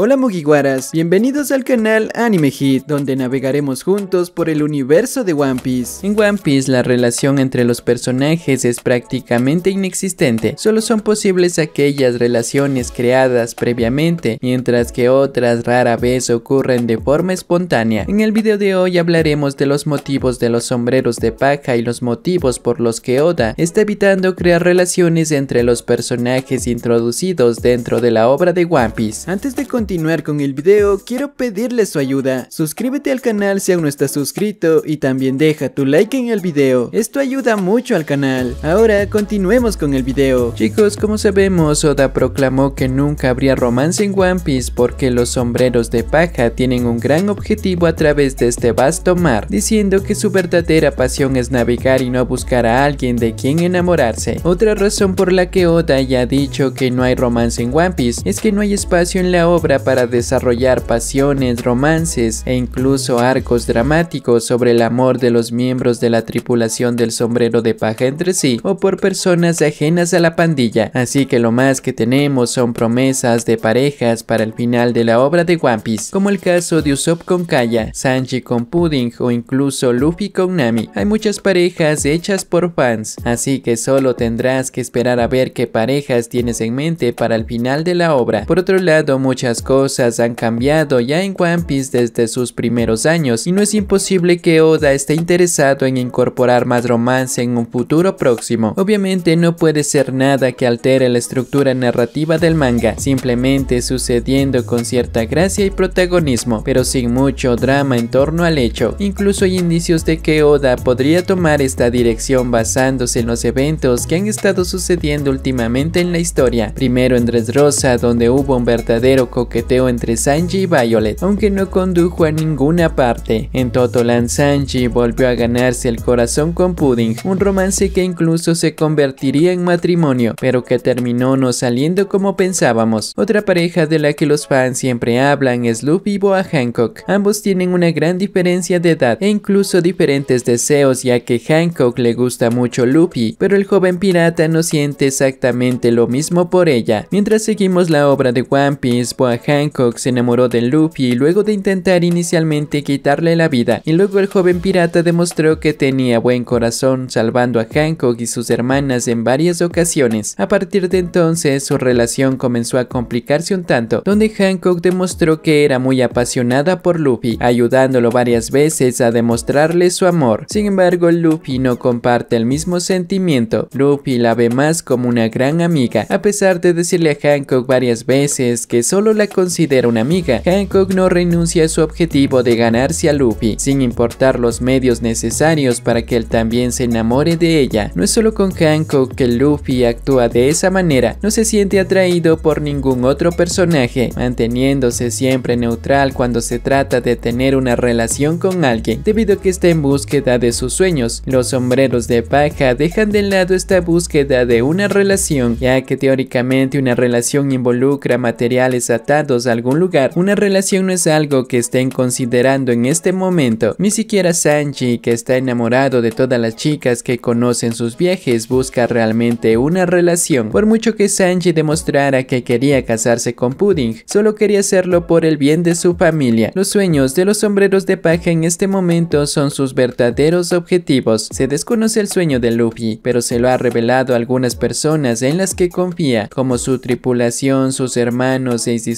Hola Mugiwaras, bienvenidos al canal Anime Hit, donde navegaremos juntos por el universo de One Piece. En One Piece la relación entre los personajes es prácticamente inexistente, solo son posibles aquellas relaciones creadas previamente, mientras que otras rara vez ocurren de forma espontánea. En el video de hoy hablaremos de los motivos de los sombreros de paja y los motivos por los que Oda está evitando crear relaciones entre los personajes introducidos dentro de la obra de One Piece. Antes de continuar continuar con el video, quiero pedirle su ayuda. Suscríbete al canal si aún no estás suscrito y también deja tu like en el video. Esto ayuda mucho al canal. Ahora continuemos con el video. Chicos, como sabemos, Oda proclamó que nunca habría romance en One Piece porque los sombreros de paja tienen un gran objetivo a través de este vasto mar, diciendo que su verdadera pasión es navegar y no buscar a alguien de quien enamorarse. Otra razón por la que Oda ya ha dicho que no hay romance en One Piece es que no hay espacio en la obra para desarrollar pasiones, romances e incluso arcos dramáticos sobre el amor de los miembros de la tripulación del sombrero de paja entre sí o por personas ajenas a la pandilla, así que lo más que tenemos son promesas de parejas para el final de la obra de One Piece, como el caso de Usopp con Kaya, Sanji con Pudding o incluso Luffy con Nami. Hay muchas parejas hechas por fans, así que solo tendrás que esperar a ver qué parejas tienes en mente para el final de la obra. Por otro lado, muchas cosas han cambiado ya en One Piece desde sus primeros años y no es imposible que Oda esté interesado en incorporar más romance en un futuro próximo. Obviamente no puede ser nada que altere la estructura narrativa del manga, simplemente sucediendo con cierta gracia y protagonismo, pero sin mucho drama en torno al hecho. Incluso hay indicios de que Oda podría tomar esta dirección basándose en los eventos que han estado sucediendo últimamente en la historia. Primero en Dressrosa, donde hubo un verdadero co teo entre Sanji y Violet, aunque no condujo a ninguna parte. En Totoland, Sanji volvió a ganarse el corazón con Pudding, un romance que incluso se convertiría en matrimonio, pero que terminó no saliendo como pensábamos. Otra pareja de la que los fans siempre hablan es Luffy y Boa Hancock. Ambos tienen una gran diferencia de edad e incluso diferentes deseos ya que Hancock le gusta mucho Luffy, pero el joven pirata no siente exactamente lo mismo por ella. Mientras seguimos la obra de One Piece, Boa Hancock se enamoró de Luffy luego de intentar inicialmente quitarle la vida y luego el joven pirata demostró que tenía buen corazón salvando a Hancock y sus hermanas en varias ocasiones. A partir de entonces su relación comenzó a complicarse un tanto, donde Hancock demostró que era muy apasionada por Luffy, ayudándolo varias veces a demostrarle su amor. Sin embargo, Luffy no comparte el mismo sentimiento. Luffy la ve más como una gran amiga, a pesar de decirle a Hancock varias veces que solo la considera una amiga. Hancock no renuncia a su objetivo de ganarse a Luffy, sin importar los medios necesarios para que él también se enamore de ella. No es solo con Hancock que Luffy actúa de esa manera, no se siente atraído por ningún otro personaje, manteniéndose siempre neutral cuando se trata de tener una relación con alguien, debido a que está en búsqueda de sus sueños. Los sombreros de paja dejan de lado esta búsqueda de una relación, ya que teóricamente una relación involucra materiales atados a algún lugar, una relación no es algo que estén considerando en este momento. Ni siquiera Sanji, que está enamorado de todas las chicas que conocen sus viajes, busca realmente una relación. Por mucho que Sanji demostrara que quería casarse con Pudding, solo quería hacerlo por el bien de su familia. Los sueños de los sombreros de paja en este momento son sus verdaderos objetivos. Se desconoce el sueño de Luffy, pero se lo ha revelado a algunas personas en las que confía, como su tripulación, sus hermanos, Ace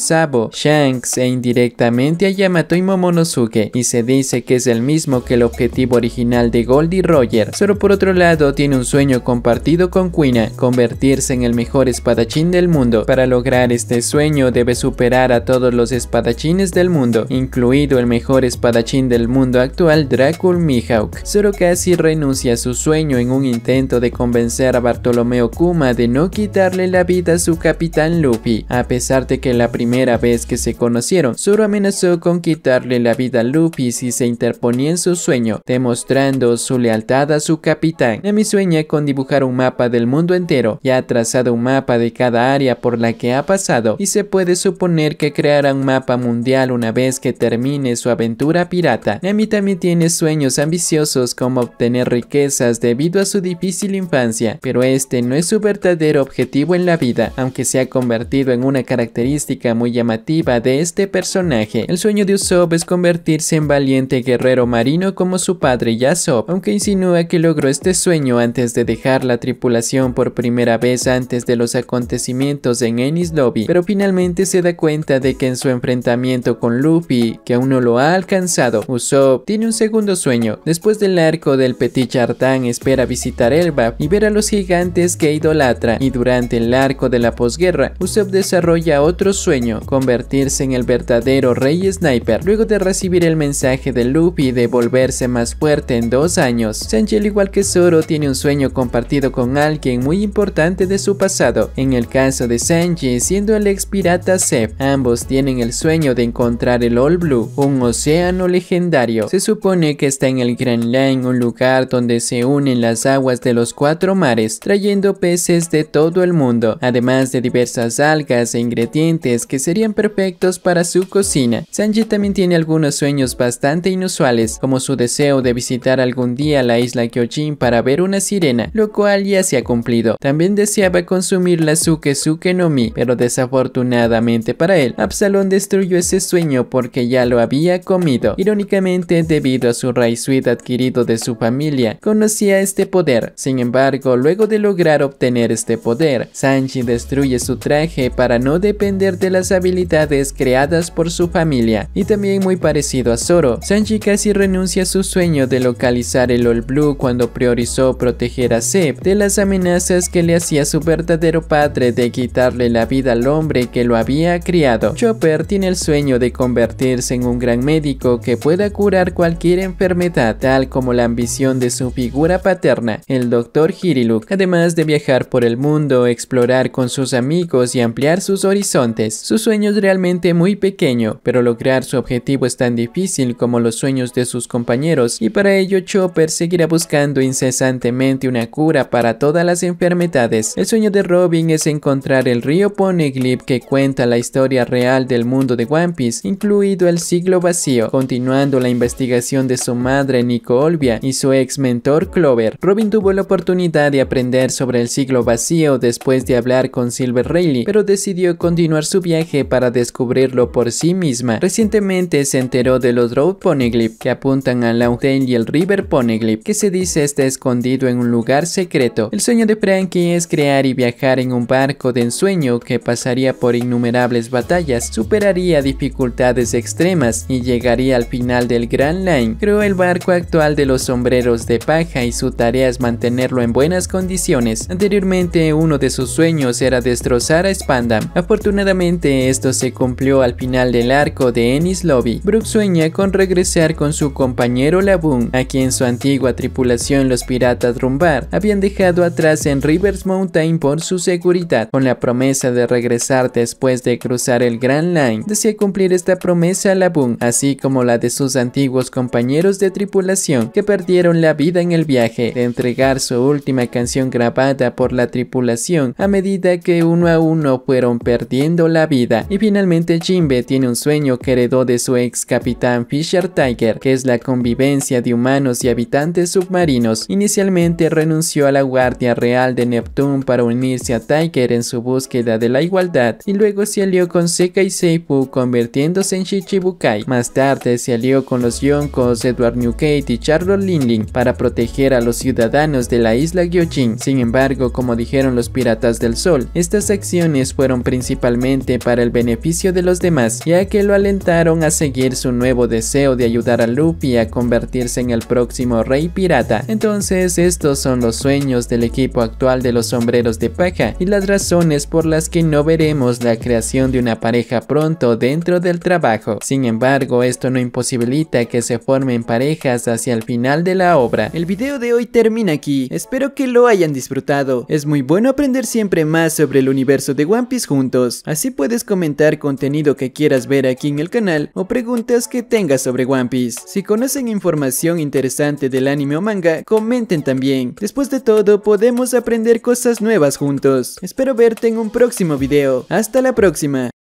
Shanks e indirectamente a Yamato y Momonosuke, y se dice que es el mismo que el objetivo original de Goldie Roger. Pero por otro lado tiene un sueño compartido con Quina, convertirse en el mejor espadachín del mundo. Para lograr este sueño debe superar a todos los espadachines del mundo, incluido el mejor espadachín del mundo actual, Dracul Mihawk. Zoro casi renuncia a su sueño en un intento de convencer a Bartolomeo Kuma de no quitarle la vida a su capitán Luffy, a pesar de que la primera vez que se conocieron, Zoro amenazó con quitarle la vida a Luffy si se interponía en su sueño, demostrando su lealtad a su capitán. Nami sueña con dibujar un mapa del mundo entero ya ha trazado un mapa de cada área por la que ha pasado y se puede suponer que creará un mapa mundial una vez que termine su aventura pirata. Nami también tiene sueños ambiciosos como obtener riquezas debido a su difícil infancia, pero este no es su verdadero objetivo en la vida, aunque se ha convertido en una característica muy llamativa de este personaje. El sueño de Usopp es convertirse en valiente guerrero marino como su padre Yasop, aunque insinúa que logró este sueño antes de dejar la tripulación por primera vez antes de los acontecimientos en Ennis Lobby, pero finalmente se da cuenta de que en su enfrentamiento con Luffy, que aún no lo ha alcanzado, Usopp tiene un segundo sueño. Después del arco del Petit Chardin espera visitar Elba y ver a los gigantes que idolatra, y durante el arco de la posguerra, Usopp desarrolla otro sueño convertirse en el verdadero rey sniper. Luego de recibir el mensaje de Luffy de volverse más fuerte en dos años, Sanji al igual que Zoro tiene un sueño compartido con alguien muy importante de su pasado, en el caso de Sanji siendo el ex pirata Zeb, Ambos tienen el sueño de encontrar el All Blue, un océano legendario. Se supone que está en el Grand Line, un lugar donde se unen las aguas de los cuatro mares, trayendo peces de todo el mundo, además de diversas algas e ingredientes que serían perfectos para su cocina. Sanji también tiene algunos sueños bastante inusuales, como su deseo de visitar algún día la isla Kyojin para ver una sirena, lo cual ya se ha cumplido. También deseaba consumir la suke suke no Mi, pero desafortunadamente para él, Absalom destruyó ese sueño porque ya lo había comido. Irónicamente, debido a su suite adquirido de su familia, conocía este poder. Sin embargo, luego de lograr obtener este poder, Sanji destruye su traje para no depender de las habilidades creadas por su familia y también muy parecido a Zoro. Sanji casi renuncia a su sueño de localizar el All Blue cuando priorizó proteger a Zeb de las amenazas que le hacía su verdadero padre de quitarle la vida al hombre que lo había criado. Chopper tiene el sueño de convertirse en un gran médico que pueda curar cualquier enfermedad, tal como la ambición de su figura paterna, el Dr. Hiriluk, además de viajar por el mundo, explorar con sus amigos y ampliar sus horizontes sueño es realmente muy pequeño, pero lograr su objetivo es tan difícil como los sueños de sus compañeros y para ello Chopper seguirá buscando incesantemente una cura para todas las enfermedades. El sueño de Robin es encontrar el río Poneglyph que cuenta la historia real del mundo de One Piece, incluido el siglo vacío, continuando la investigación de su madre Nico Olvia y su ex mentor Clover. Robin tuvo la oportunidad de aprender sobre el siglo vacío después de hablar con Silver Rayleigh, pero decidió continuar su viaje para descubrirlo por sí misma. Recientemente se enteró de los Road Poneglyph que apuntan a Laudale y el River Poneglyph, que se dice está escondido en un lugar secreto. El sueño de Frankie es crear y viajar en un barco de ensueño que pasaría por innumerables batallas, superaría dificultades extremas y llegaría al final del Grand Line. Creó el barco actual de los sombreros de paja y su tarea es mantenerlo en buenas condiciones. Anteriormente uno de sus sueños era destrozar a Spandam. Afortunadamente esto se cumplió al final del arco de Ennis Lobby, Brook sueña con regresar con su compañero Laboon, a quien su antigua tripulación los piratas Rumbar habían dejado atrás en Rivers Mountain por su seguridad, con la promesa de regresar después de cruzar el Grand Line. Desea cumplir esta promesa a Laboon, así como la de sus antiguos compañeros de tripulación que perdieron la vida en el viaje, de entregar su última canción grabada por la tripulación a medida que uno a uno fueron perdiendo la vida. Y finalmente Jinbe tiene un sueño que heredó de su ex capitán Fisher Tiger, que es la convivencia de humanos y habitantes submarinos. Inicialmente renunció a la Guardia Real de Neptune para unirse a Tiger en su búsqueda de la igualdad y luego se alió con y Seifu convirtiéndose en Shichibukai. Más tarde se alió con los Yonkos Edward Newgate y Charlotte Linlin para proteger a los ciudadanos de la isla Gyojin. Sin embargo, como dijeron los piratas del sol, estas acciones fueron principalmente para el beneficio de los demás, ya que lo alentaron a seguir su nuevo deseo de ayudar a Luffy a convertirse en el próximo rey pirata. Entonces estos son los sueños del equipo actual de los sombreros de paja y las razones por las que no veremos la creación de una pareja pronto dentro del trabajo. Sin embargo, esto no imposibilita que se formen parejas hacia el final de la obra. El video de hoy termina aquí, espero que lo hayan disfrutado. Es muy bueno aprender siempre más sobre el universo de One Piece juntos, así puedes comentar contenido que quieras ver aquí en el canal o preguntas que tengas sobre One Piece. Si conocen información interesante del anime o manga, comenten también. Después de todo, podemos aprender cosas nuevas juntos. Espero verte en un próximo video. Hasta la próxima.